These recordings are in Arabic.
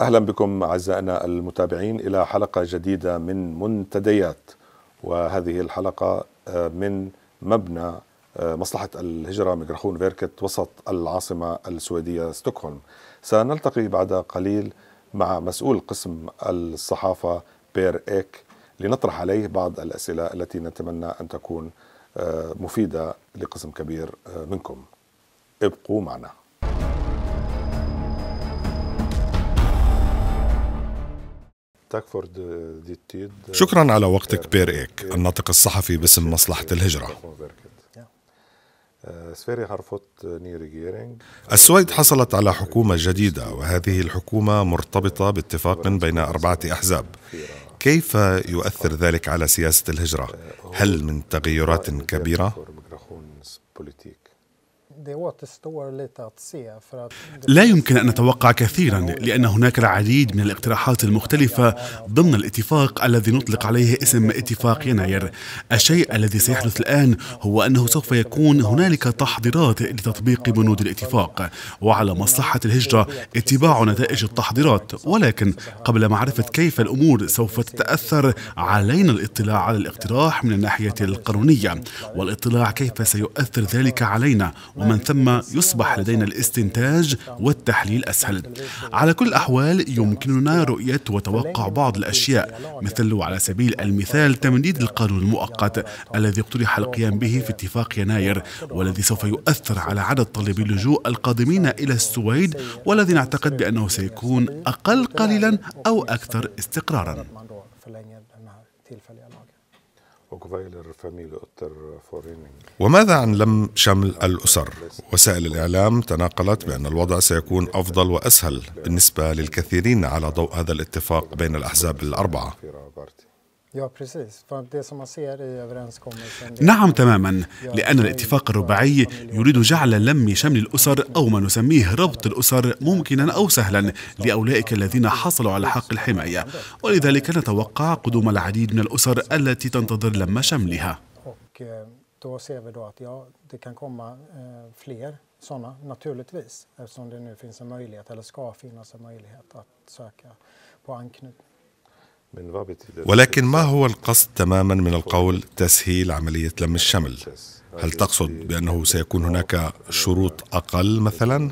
اهلا بكم اعزائنا المتابعين الى حلقه جديده من منتديات وهذه الحلقه آه، من مبنى آه، مصلحه الهجره ميغراخون فيركت وسط العاصمه السويديه ستوكهولم. سنلتقي بعد قليل مع مسؤول قسم الصحافه بير ايك لنطرح عليه بعض الاسئله التي نتمنى ان تكون آه، مفيده لقسم كبير منكم. ابقوا معنا. شكرا على وقتك بير إيك الناطق الصحفي باسم مصلحة الهجرة السويد حصلت على حكومة جديدة وهذه الحكومة مرتبطة باتفاق بين أربعة أحزاب كيف يؤثر ذلك على سياسة الهجرة؟ هل من تغيرات كبيرة؟ لا يمكن أن نتوقع كثيرا لأن هناك العديد من الاقتراحات المختلفة ضمن الاتفاق الذي نطلق عليه اسم اتفاق يناير الشيء الذي سيحدث الآن هو أنه سوف يكون هنالك تحضيرات لتطبيق بنود الاتفاق وعلى مصلحة الهجرة اتباع نتائج التحضيرات ولكن قبل معرفة كيف الأمور سوف تتأثر علينا الاطلاع على الاقتراح من الناحية القانونية والاطلاع كيف سيؤثر ذلك علينا وما ومن ثم يصبح لدينا الاستنتاج والتحليل أسهل على كل الأحوال يمكننا رؤية وتوقع بعض الأشياء مثل على سبيل المثال تمديد القانون المؤقت الذي اقترح القيام به في اتفاق يناير والذي سوف يؤثر على عدد طالبي اللجوء القادمين إلى السويد والذي نعتقد بأنه سيكون أقل قليلا أو أكثر استقرارا وماذا عن لم شمل الأسر؟ وسائل الإعلام تناقلت بأن الوضع سيكون أفضل وأسهل بالنسبة للكثيرين على ضوء هذا الاتفاق بين الأحزاب الأربعة Ja, precis. Det som man ser i överenskommelsen... نعم تماما لأن الاتفاق الرباعي يريد جعل لم شمل الأسر أو ما نسميه ربط الأسر ممكنا أو سهلا لأولئك الذين حصلوا على حق الحماية ولذلك نتوقع قدوم العديد من الأسر التي تنتظر لم شملها då ser vi då att ja, det kan komma eh, fler sådana naturligtvis eftersom det nu finns en möjlighet, eller ska finnas en möjlighet att söka på anknytning. ولكن ما هو القصد تماما من القول تسهيل عملية لم الشمل؟ هل تقصد بأنه سيكون هناك شروط أقل مثلا؟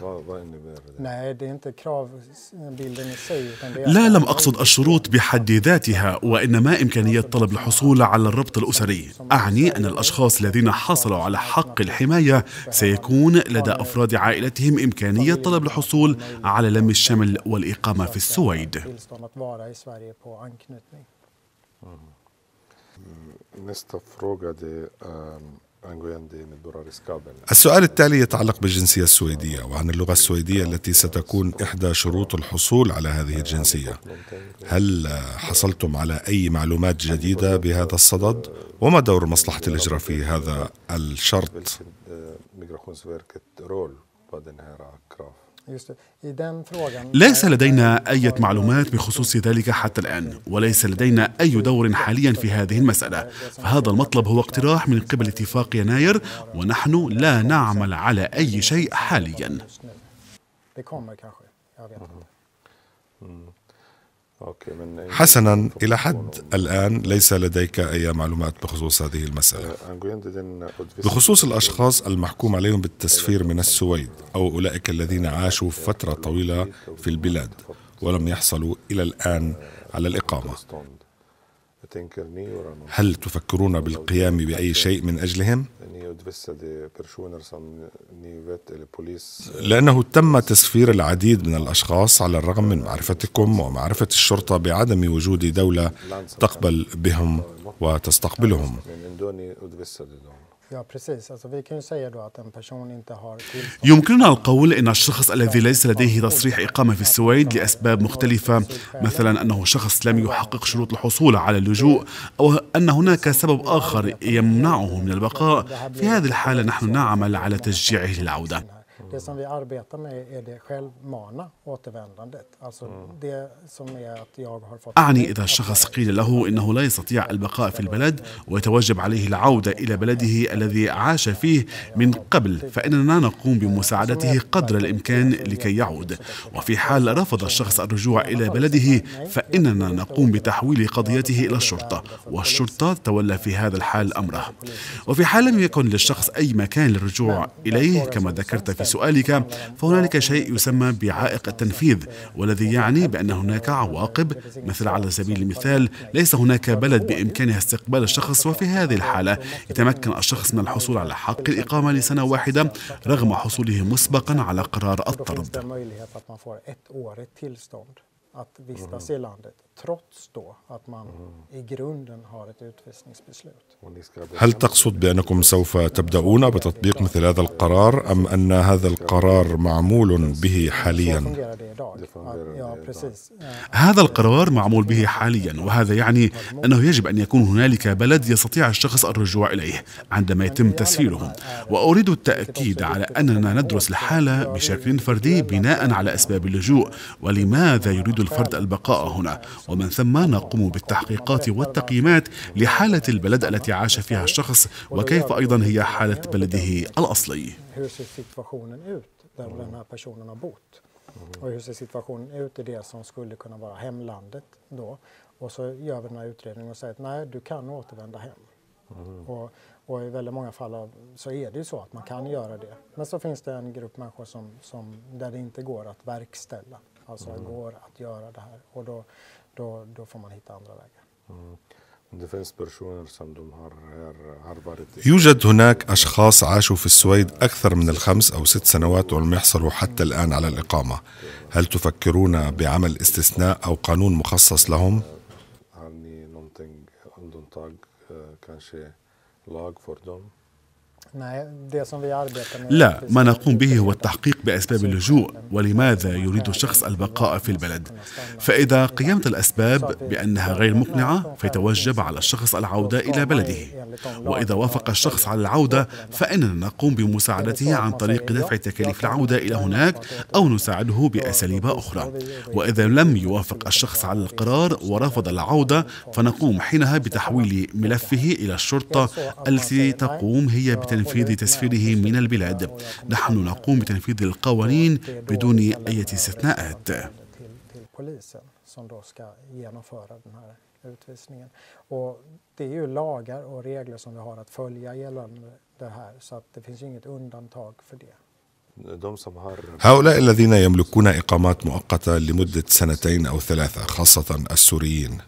لا لم أقصد الشروط بحد ذاتها وإنما إمكانية طلب الحصول على الربط الأسري أعني أن الأشخاص الذين حصلوا على حق الحماية سيكون لدى أفراد عائلتهم إمكانية طلب الحصول على لم الشمل والإقامة في السويد السؤال التالي يتعلق بالجنسية السويدية وعن اللغة السويدية التي ستكون إحدى شروط الحصول على هذه الجنسية. هل حصلتم على أي معلومات جديدة بهذا الصدد؟ وما دور مصلحة الهجرة في هذا الشرط؟ ليس لدينا أي معلومات بخصوص ذلك حتى الآن وليس لدينا أي دور حاليا في هذه المسألة فهذا المطلب هو اقتراح من قبل اتفاق يناير ونحن لا نعمل على أي شيء حاليا حسنا إلى حد الآن ليس لديك أي معلومات بخصوص هذه المسألة بخصوص الأشخاص المحكوم عليهم بالتسفير من السويد أو أولئك الذين عاشوا فترة طويلة في البلاد ولم يحصلوا إلى الآن على الإقامة هل تفكرون بالقيام بأي شيء من أجلهم؟ لأنه تم تسفير العديد من الأشخاص على الرغم من معرفتكم ومعرفة الشرطة بعدم وجود دولة تقبل بهم وتستقبلهم يمكننا القول إن الشخص الذي ليس لديه تصريح إقامة في السويد لأسباب مختلفة مثلا أنه شخص لم يحقق شروط الحصول على اللجوء أو أن هناك سبب آخر يمنعه من البقاء في هذه الحالة نحن نعمل على تشجيعه للعودة Det mm. som vi arbetar med är det självmana återvändandet. Alltså mm. det som är att jag har fått... أعني إذا الشخص قيل له إنه لا يستطيع البقاء في البلد ويتوجب عليه العودة إلى بلده الذي عاش فيه من قبل فإننا نقوم بمساعدته قدر الإمكان لكي يعود وفي حال رفض الشخص الرجوع إلى بلده فإننا نقوم بتحويل قضيته إلى الشرطة والشرطة تولى في هذا الحال أمره وفي حال لم يكن للشخص أي مكان للرجوع إليه كما ذكرت في لسؤالك فهنالك شيء يسمى بعائق التنفيذ والذي يعني بأن هناك عواقب مثل على سبيل المثال ليس هناك بلد بإمكانها استقبال الشخص وفي هذه الحالة يتمكن الشخص من الحصول على حق الإقامة لسنة واحدة رغم حصوله مسبقا على قرار الطرد. trots då att man i grunden har ett utvisningsbeslut. هل تقصد بأنكم سوف تبدأون بتطبيق مثل هذا القرار أم أن هذا القرار معمول به حاليا؟ هذا القرار معمول به حاليا وهذا يعني أنه يجب أن يكون هنالك بلد يستطيع الشخص الرجوع إليه عندما يتم تسفيرهم وأريد التأكيد على أننا ندرس الحالة بشكل فردي بناء على أسباب اللجوء ولماذا يريد الفرد البقاء هنا ومن ثم نقوم بالتحقيقات والتقييمات لحالة البلد التي عاش فيها الشخص وكيف أيضا هي حالة بلده الأصلي Och hur ser situationen ut i det som skulle kunna vara hemlandet då? Och så gör vi den här utredningen och säger att nej, du kan återvända hem. Mm. Och, och, i väldigt många fall så är det ju så att man kan göra det. Men så finns det en grupp människor som, som där det inte går att verkställa. Alltså mm. går att göra det här. Och då, då, då får man hitta andra vägar. Mm. يوجد هناك أشخاص عاشوا في السويد أكثر من الخمس أو ست سنوات ولم يحصلوا حتى الآن على الإقامة هل تفكرون بعمل استثناء أو قانون مخصص لهم؟ لا ما نقوم به هو التحقيق بأسباب اللجوء ولماذا يريد الشخص البقاء في البلد فإذا قيمت الأسباب بأنها غير مقنعة فيتوجب على الشخص العودة إلى بلده وإذا وافق الشخص على العودة فإننا نقوم بمساعدته عن طريق دفع تكاليف العودة إلى هناك أو نساعده بأساليب أخرى وإذا لم يوافق الشخص على القرار ورفض العودة فنقوم حينها بتحويل ملفه إلى الشرطة التي تقوم هي بتنفيذ تنفيذ تسفيره من البلاد نحن نقوم بتنفيذ القوانين بدون أي استثناءات utvisningen. Och det är ju lagar och regler som vi har att följa gällande det här så att det finns inget undantag för det. هؤلاء الذين يملكون إقامات مؤقتة لمدة سنتين أو ثلاثة خاصة السوريين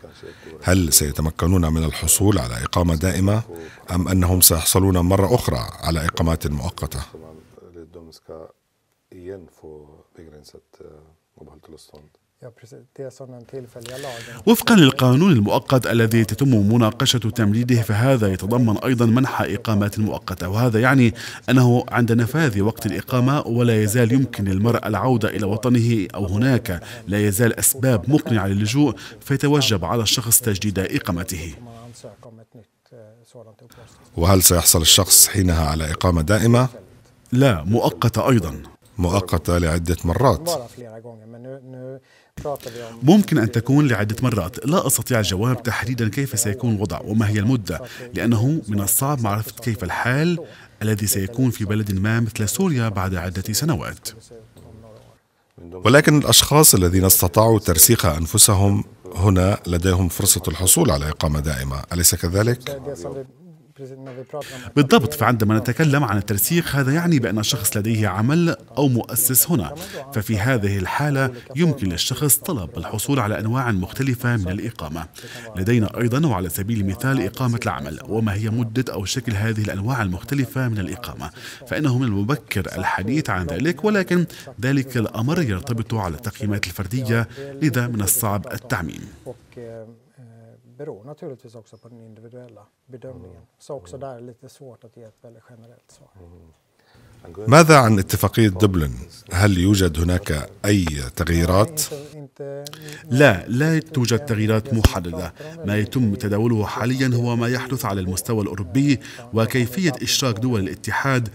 هل سيتمكنون من الحصول على إقامة دائمة أم أنهم سيحصلون مرة أخرى على إقامات مؤقتة؟ وفقا للقانون المؤقت الذي تتم مناقشة تمديده فهذا يتضمن أيضا منح إقامات مؤقتة وهذا يعني أنه عند نفاذ وقت الإقامة ولا يزال يمكن للمرء العودة إلى وطنه أو هناك لا يزال أسباب مقنعة للجوء فيتوجب على الشخص تجديد إقامته eh, وهل سيحصل الشخص حينها على إقامة دائمة؟ لا مؤقتة أيضا مؤقتة لعدة مرات ممكن أن تكون لعدة مرات لا أستطيع الجواب تحديدا كيف سيكون الوضع وما هي المدة لأنه من الصعب معرفة كيف الحال الذي سيكون في بلد ما مثل سوريا بعد عدة سنوات ولكن الأشخاص الذين استطاعوا ترسيخ أنفسهم هنا لديهم فرصة الحصول على إقامة دائمة أليس كذلك؟ بالضبط فعندما نتكلم عن الترسيخ هذا يعني بأن الشخص لديه عمل أو مؤسس هنا ففي هذه الحالة يمكن للشخص طلب الحصول على أنواع مختلفة من الإقامة لدينا أيضا وعلى سبيل المثال إقامة العمل وما هي مدة أو شكل هذه الأنواع المختلفة من الإقامة فإنه من المبكر الحديث عن ذلك ولكن ذلك الأمر يرتبط على التقييمات الفردية لذا من الصعب التعميم beror naturligtvis också på den individuella bedömningen. Mm. Så också mm. där är det lite svårt att ge ett väldigt generellt svar. Mm. ماذا عن اتفاقية دبلن؟ هل يوجد هناك أي تغييرات؟ لا لا توجد تغييرات محددة ما يتم تداوله حاليا هو ما يحدث على المستوى الأوروبي وكيفية إشراك دول الاتحاد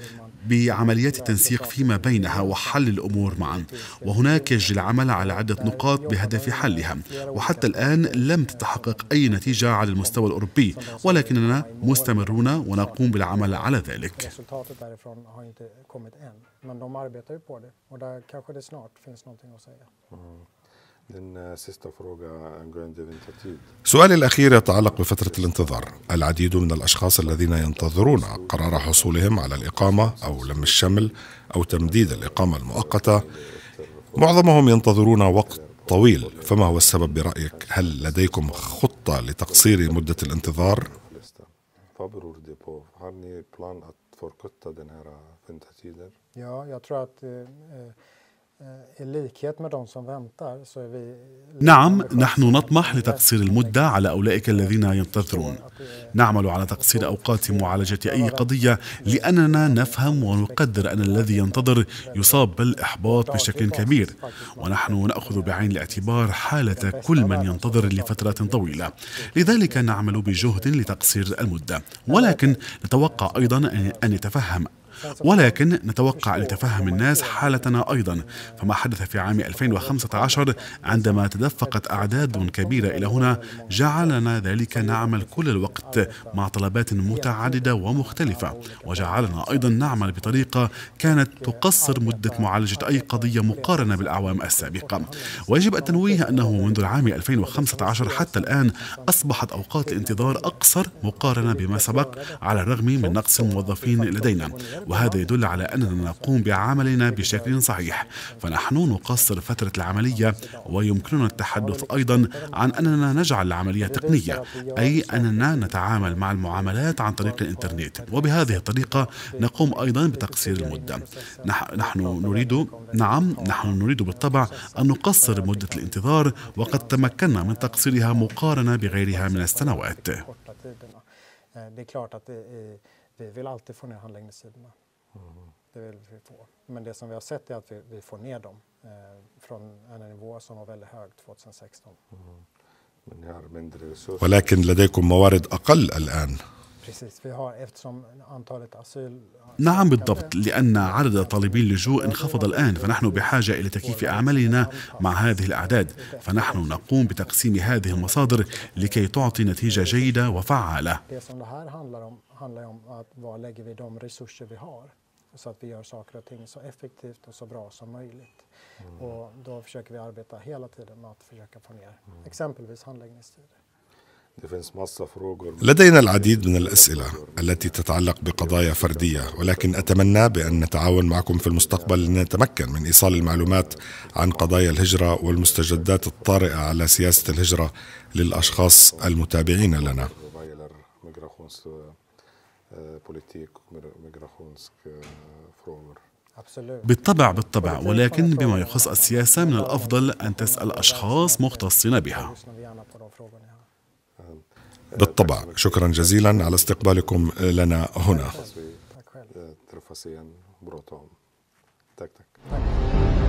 بعمليات التنسيق فيما بينها وحل الأمور معا وهناك يجري العمل على عدة نقاط بهدف حلها وحتى الآن لم تتحقق أي نتيجة على المستوى الأوروبي ولكننا مستمرون ونقوم بالعمل على ذلك Men de arbetar ju på det och där kanske det snart finns någonting att säga. آه، سؤالي الأخير يتعلق بفترة الانتظار العديد من الأشخاص الذين ينتظرون قرار حصولهم على الإقامة أو لم الشمل أو تمديد الإقامة المؤقتة معظمهم ينتظرون وقت طويل فما هو السبب برأيك؟ هل لديكم خطة لتقصير مدة الانتظار؟ Eh, نعم نحن نطمح لتقصير المدة على أولئك الذين ينتظرون نعمل على تقصير أوقات معالجة أي قضية لأننا نفهم ونقدر أن الذي ينتظر يصاب بالإحباط بشكل كبير ونحن نأخذ بعين الاعتبار حالة كل من ينتظر لفترة طويلة لذلك نعمل بجهد لتقصير المدة ولكن نتوقع أيضا أن يتفهم ولكن نتوقع أن يتفهم الناس حالتنا أيضا فما حدث في عام 2015 عندما تدفقت أعداد كبيرة إلى هنا جعلنا ذلك نعمل كل الوقت مع طلبات متعددة ومختلفة وجعلنا أيضا نعمل بطريقة كانت تقصر مدة معالجة أي قضية مقارنة بالأعوام السابقة ويجب التنويه أنه منذ العام 2015 حتى الآن أصبحت أوقات الانتظار أقصر مقارنة بما سبق على الرغم من نقص الموظفين لدينا وهذا يدل على أننا نقوم بعملنا بشكل صحيح فنحن نقصر فترة العملية ويمكننا التحدث أيضا عن أننا نجعل العملية تقنية أي أننا نتعامل مع المعاملات عن طريق الإنترنت وبهذه الطريقة نقوم أيضا بتقصير المدة نحن نريد نعم نحن نريد بالطبع أن نقصر مدة الانتظار وقد تمكنا من تقصيرها مقارنة بغيرها من السنوات. Det är klart att vi vill alltid få ner handläggningstiderna. Mm. Det vill vi få. Men det som vi har sett är att vi, vi får ner dem eh, från en nivå som var väldigt hög 2016. Mm. ولكن لديكم موارد أقل الآن نعم بالضبط لأن عدد طالبي اللجوء انخفض الآن فنحن بحاجة إلى تكييف أعمالنا مع هذه الأعداد فنحن نقوم بتقسيم هذه المصادر لكي تعطي نتيجة جيدة وفعالة så att vi gör saker och ting så effektivt och så bra som möjligt. Mm. Och då försöker vi arbeta hela tiden med att försöka få ner mm. exempelvis handläggningstider. لدينا العديد من الاسئله التي تتعلق بقضايا فرديه ولكن اتمنى بان نتعاون معكم في المستقبل لنتمكن من ايصال المعلومات عن قضايا الهجره والمستجدات الطارئه على سياسه الهجره للاشخاص المتابعين لنا بوليتيك migrations frågor. بالطبع بالطبع ولكن بما يخص السياسة من الأفضل أن تسأل أشخاص مختصين بها uh, بالطبع uh, شكرا uh, جزيلا على استقبالكم لنا هنا